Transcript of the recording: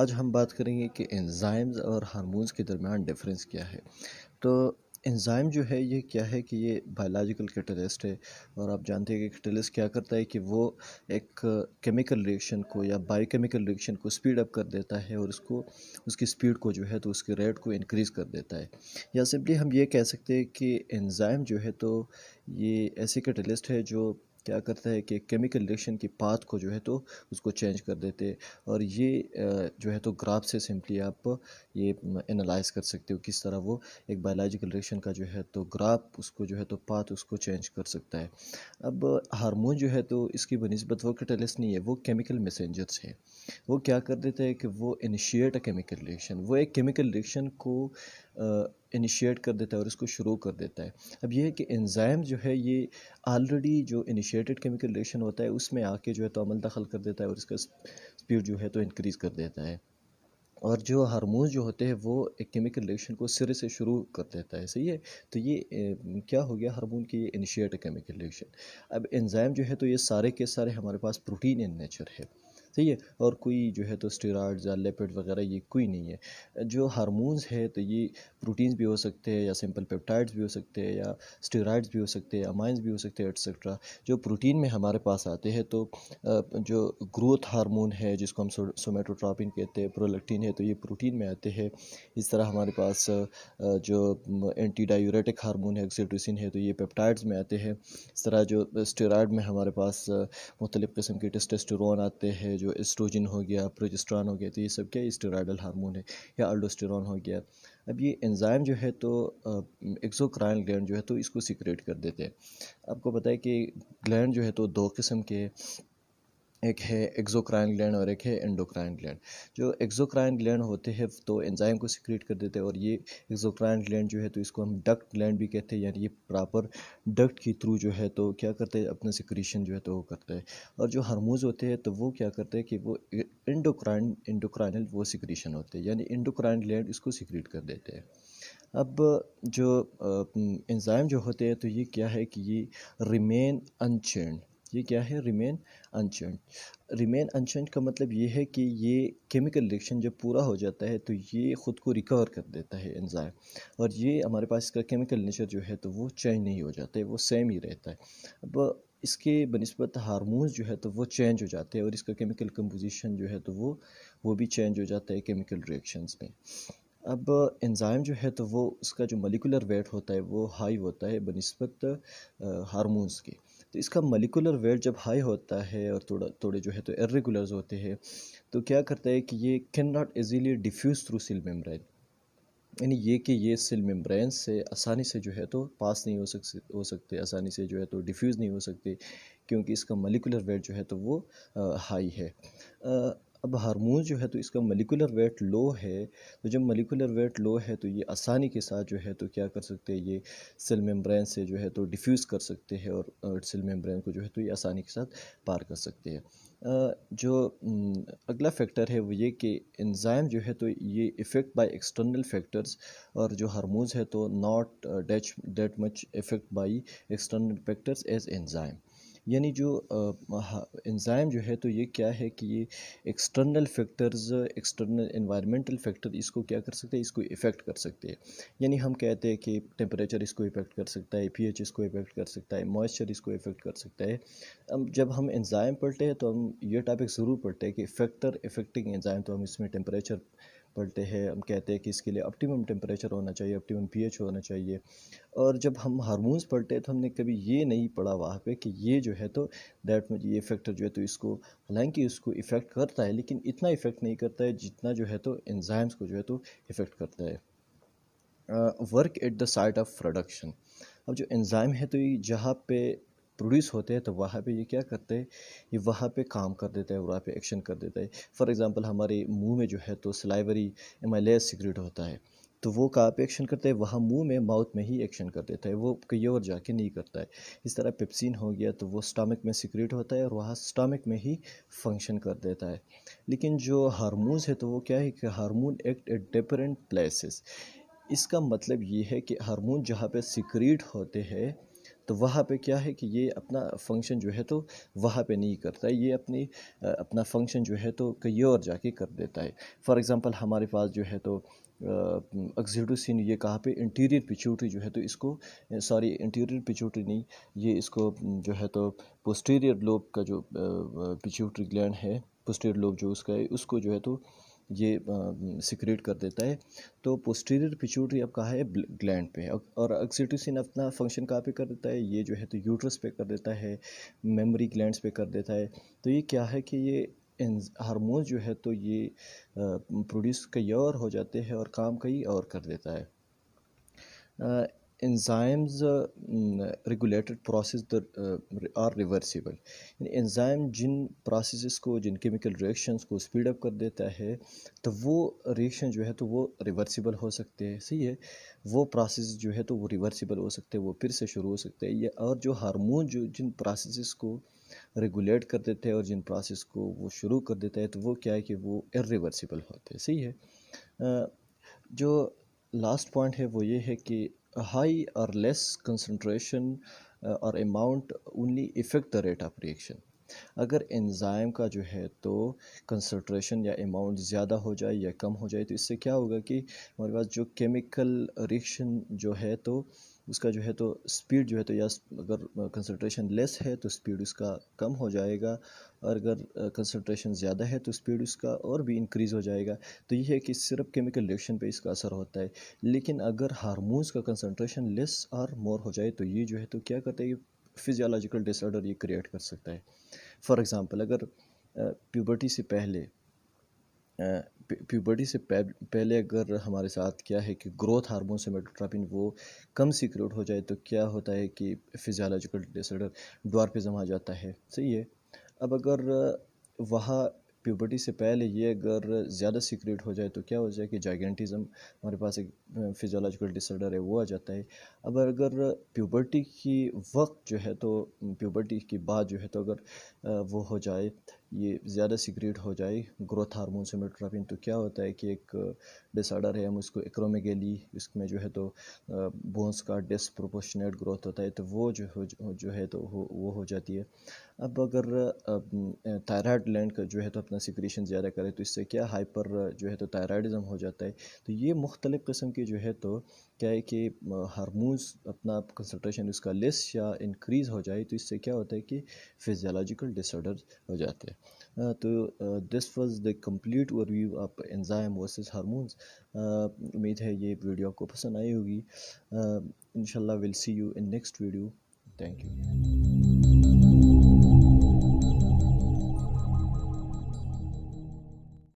आज हम बात करेंगे कि एंजाइम्स और हारमोन्स के दरमियान डिफरेंस क्या है तो एंजाइम जो है ये क्या है कि ये बायोलॉजिकल कैटलिस्ट है और आप जानते हैं कि कैटलिस्ट क्या करता है कि वो एक केमिकल रिएक्शन को या बायोकेमिकल रिएक्शन को स्पीड अप कर देता है और उसको उसकी स्पीड को जो है तो उसके रेट को इंक्रीज़ कर देता है या सिंपली हम ये कह सकते हैं कि एंजाइम जो है तो ये ऐसे कैटलिस्ट है जो क्या करता है कि केमिकल रिएक्शन की पाथ को जो है तो उसको चेंज कर देते और ये जो है तो ग्राफ से सिंपली आप ये एनालाइज कर सकते हो किस तरह वो एक बायोलॉजिकल रिएक्शन का जो है तो ग्राफ उसको जो है तो पाथ उसको चेंज कर सकता है अब हार्मोन जो है तो इसकी बनस्बत वो कैटलिस्ट नहीं है वो केमिकल मैसेंजर्स है वो क्या कर देते हैं कि वो इनिशिएट अ केमिकल रिएक्शन वो एक केमिकल रिएक्शन को इनिशिएट कर देता है और इसको शुरू कर देता है अब यह है कि एंजाइम जो है ये ऑलरेडी जो इनिशिएटेड केमिकल रिएक्शन होता है उसमें आके जो है तो अमल दखल कर देता है और इसका स्पीड जो है तो इनक्रीज़ कर देता है और जो हारमोन जो होते हैं वो एक केमिकल रिएक्शन को सिरे से शुरू कर देता है सही है तो ये ए, क्या हो गया हारमोन की ये इनिशिएट केमिकल रिएक्शन अब एंजाइम जो है तो ये सारे के सारे हमारे पास प्रोटीन इन नेचर है सही है और कोई जो है तो स्टेराइड या लेपिड वगैरह ये कोई नहीं है जो हारमोन्स है तो ये प्रोटीन्स भी हो सकते हैं या सिंपल पेप्टाइड्स भी हो सकते हैं या स्टेराइड्स भी हो सकते हैं अमाइंस भी हो सकते हैं एट्सट्रा जो प्रोटीन में हमारे पास आते हैं तो जो ग्रोथ हारमोन है जिसको हम सोमेटोट्रापिन कहते हैं प्रोलेक्टिन है तो ये प्रोटीन में आते हैं इस तरह हमारे पास जो एंटी डायूरेटिक हारमोन है एक्सीटोसिन है तो ये पेप्टाइड्स में आते हैं इस तरह जो स्टेराइड में हमारे पास मुख्तलिफ़ किस्म के टेस्टेस्टोरोन आते हैं जो एस्ट्रोजन हो गया प्रोजेस्ट्रॉन हो गया तो ये सब क्या स्टेराइडल हार्मोन है या अल्डोस्टेरॉन हो गया अब ये एंजाइम जो है तो एक्सोक्राइन ग्लैंड जो है तो इसको सिक्रेट कर देते हैं आपको पता है कि ग्लैंड जो है तो दो किस्म के एक है एक्जोक्राइन ग्लैंड और एक है एंडोक्राइन ग्लैंड जो एक्जोक्राइन ग्लैंड होते हैं तो एंजाइम को सिक्रीट कर देते हैं और ये एक्जोक्राइन ग्लैंड जो है तो इसको हम डक्ट ग्लैंड भी कहते हैं यानी ये प्रॉपर डक्ट के थ्रू जो है तो क्या करते हैं अपना सिक्रीशन जो है तो वो करते हैं और जो हारमोज होते हैं तो वो क्या करते हैं कि वो इंडोक्राइन इंडोक्राइनल वो सिक्रीशन होते हैं यानी इंडोक्राइन ग्लैंड इसको सिक्रीट कर देते हैं अब जो एंजाइम हम्म, जो होते हैं तो ये क्या है कि ये रिमेन अनचेंड ये क्या है रिमेन अनचेंज रिमेन अनचेंज का मतलब ये है कि ये केमिकल रिएक्शन जब पूरा हो जाता है तो ये ख़ुद को रिकवर कर देता है एंजाइम और ये हमारे पास इसका केमिकल नेचर जो है तो वो चेंज नहीं हो जाता है वो सेम ही रहता है अब इसके बनस्बत हारमोन्स जो है तो वो चेंज हो जाते हैं और इसका केमिकल कम्पोजिशन जो है तो वो वो भी चेंज हो जाता है केमिकल रिएक्शंस में अब एंजाइम जो है तो वो उसका जो मलिकुलर वेट होता है वो हाई होता है बनस्बत हारमोन्स के तो इसका मलिकुलर वेट जब हाई होता है और थोड़ा थोड़े जो है तो इरेगुलर्स होते हैं तो क्या करता है कि ये can not easily diffuse through cell membrane यानी ये कि ये सेल मेम्ब्रेन से आसानी से जो है तो पास नहीं हो सक हो सकते आसानी से जो है तो डिफ्यूज़ नहीं हो सकते क्योंकि इसका मलिकुलर वेट जो है तो वो हाई है आ, अब हारमोन जो है तो इसका मलिकुलर वेट लो है तो जब मलिकुलर वेट लो है तो ये आसानी के साथ जो है तो क्या कर सकते हैं ये सेल मेम्ब्रेन से जो है तो डिफ्यूज़ कर सकते हैं और सेल मेम्ब्रेन को जो है तो ये आसानी के साथ पार कर सकते हैं जो अगला फैक्टर है वो ये कि एंजाइम जो है तो ये इफ़ेक्ट बाय एक्सटर्नल फैक्टर्स और जो हारमोज है तो not that much effect by external factors as enzyme यानी जो इंजाइम जो है तो ये क्या है कि ये external factors external environmental factor इसको क्या कर सकते हैं इसको इफ़ेक्ट कर सकते हैं यानी हम कहते हैं कि टेम्परेचर इसको इफ़ेक्ट कर सकता है पीएच इसको इफ़ेक्ट कर सकता है मॉइस्चर इसको इफ़ेक्ट कर सकता है अब जब हम एंजाइम पढ़ते हैं तो हम ये टॉपिक ज़रूर पढ़ते हैं कि फैक्टर इफ़ेक्टिंग एंजाइम तो हम इसमें टेम्परेचर पढ़ते हैं हम कहते हैं कि इसके लिए ऑप्टिमम टेम्परेचर होना चाहिए ऑप्टिमम पीएच होना चाहिए और जब हम हारमोन्स पढ़ते हैं तो हमने कभी ये नहीं पढ़ा वहाँ पे कि ये जो है तो डैट में ये फैक्टर जो है तो इसको हालांकि इसको इफ़ेक्ट करता है लेकिन इतना इफ़ेक्ट नहीं करता है जितना जो है तो एनजाइम्स को जो है तो इफ़ेक्ट करता है work at the site of production अब जो एंजाइम है तो ये जहाँ पे प्रोड्यूस होते हैं तो वहाँ पे ये क्या करते हैं ये वहाँ पे काम कर देता है वहाँ पे एक्शन कर देता है फॉर एग्जांपल हमारे मुंह में जो है तो सिलाईवरी एम सिगरेट होता है तो वो कहाँ पे एक्शन करता है वहाँ मुंह में माउथ में ही एक्शन कर देता है वो कहीं और जाके नहीं करता है इस तरह पेप्सिन हो गया तो वो स्टमक में सिक्रेट होता है और वहाँ स्टमक में ही फंक्शन कर देता है लेकिन जो हारमोन्स है तो वो क्या है कि hormone act at different places इसका मतलब ये है कि हारमोन जहाँ पे सिक्रेट होते हैं तो वहाँ पे क्या है कि ये अपना फंक्शन जो है तो वहाँ पे नहीं करता है ये अपनी अपना फंक्शन जो है तो कहीं और जाके कर देता है फॉर एग्ज़ाम्पल हमारे पास जो है तो ऑक्सीडोसिन ये कहाँ पे इंटीरियर पिचूटरी जो है तो इसको सॉरी इंटीरियर पिचूटरी नहीं ये इसको जो है तो पोस्टीरियर लोब का जो पिचूटरी ग्लैंड है पोस्टीरियर लोब जो उसका है उसको जो है तो ये सिक्रेट कर देता है तो पोस्टीरियर पिचूटरी आपका है ग्लैंड पे और ऑक्सीटोसिन अपना फंक्शन कहाँ पे कर देता है ये जो है तो यूट्रस पे कर देता है मेमोरी ग्लैंड्स पे कर देता है तो ये क्या है कि ये हारमोन जो है तो ये प्रोड्यूस कई और हो जाते हैं और काम कई और कर देता है enzymes uh, regulated process that uh, are reversible enzyme Jin processes को जिन chemical reactions को speed up कर देता है तो वो reaction जो है तो वो reversible हो सकते हैं सही है वो process जो है तो वो reversible हो सकते हैं वो फिर से शुरू हो सकते हैं या और जो हार्मोन जो जिन processes को रेगुलेट कर देते हैं और जिन प्रोसेस को वो शुरू कर देता है तो वो क्या है कि वो इरिवर्सिबल होते हैं सही है जो लास्ट पॉइंट है वो ये है कि high or less concentration uh, or amount only affect the rate of reaction अगर एंजाइम का जो है तो कंसनट्रेशन या अमाउंट ज़्यादा हो जाए या कम हो जाए तो इससे क्या होगा कि हमारे पास जो केमिकल रिएक्शन जो है तो उसका जो है तो स्पीड जो है तो या अगर कंसनट्रेशन लेस है तो स्पीड उसका कम हो जाएगा और अगर कंसनट्रेशन ज़्यादा है तो स्पीड उसका और भी इंक्रीज़ हो जाएगा तो ये है कि सिर्फ केमिकल रिएक्शन पे इसका असर होता है लेकिन अगर हारमोन्स का कंसनट्रेशन लेस और मोर हो जाए तो ये जो है तो क्या करता है फिजियोलॉजिकल डिसऑर्डर ये क्रिएट कर सकता है फॉर एग्ज़ाम्पल अगर प्यूबर्टी से पहले प्यूबर्टी से पहले अगर हमारे साथ क्या है कि ग्रोथ हार्मोन से मेटोट्रापिन वो कम सिक्रेट हो जाए तो क्या होता है कि फिजियोलॉजिकल डिसऑर्डर ड्वारपिज़म आ जाता है सही है अब अगर वहाँ प्यूबर्टी से पहले ये अगर ज़्यादा सीक्रेट हो जाए तो क्या हो जाए कि जाइगेंटिज़म हमारे पास एक फिजोलॉजिकल डिसऑर्डर है वो आ जाता है अब अगर प्यूबर्टी की वक्त जो है तो प्यूबर्टी के बाद जो है तो अगर वो हो जाए ये ज़्यादा सिक्रेट हो जाए ग्रोथ हार्मोन सोमेट्रापिन तो क्या होता है कि एक डिसऑर्डर है हम उसको एक्रोमेगेली इसमें जो है तो बोन्स का डिसप्रोपोर्शनेट ग्रोथ होता है तो वो जो हो जो है तो वो हो जाती है अब अगर थायराइड लैंड का जो है तो अपना सिक्रेशन ज़्यादा करे तो इससे क्या हाइपर जो है तो थायराइडिज़म हो जाता है तो ये मुख्तलिफ़ किस्म के जो है तो क्या है कि हारमोन्स अपना कंसनट्रेशन उसका लेस या इंक्रीज़ हो जाए तो इससे क्या होता है कि फिजियोलॉजिकल डिसऑर्डर हो जाते हैं तो this was the complete overview of enzyme versus hormones उम्मीद है ये वीडियो आपको पसंद आई होगी and will see you in next video thank you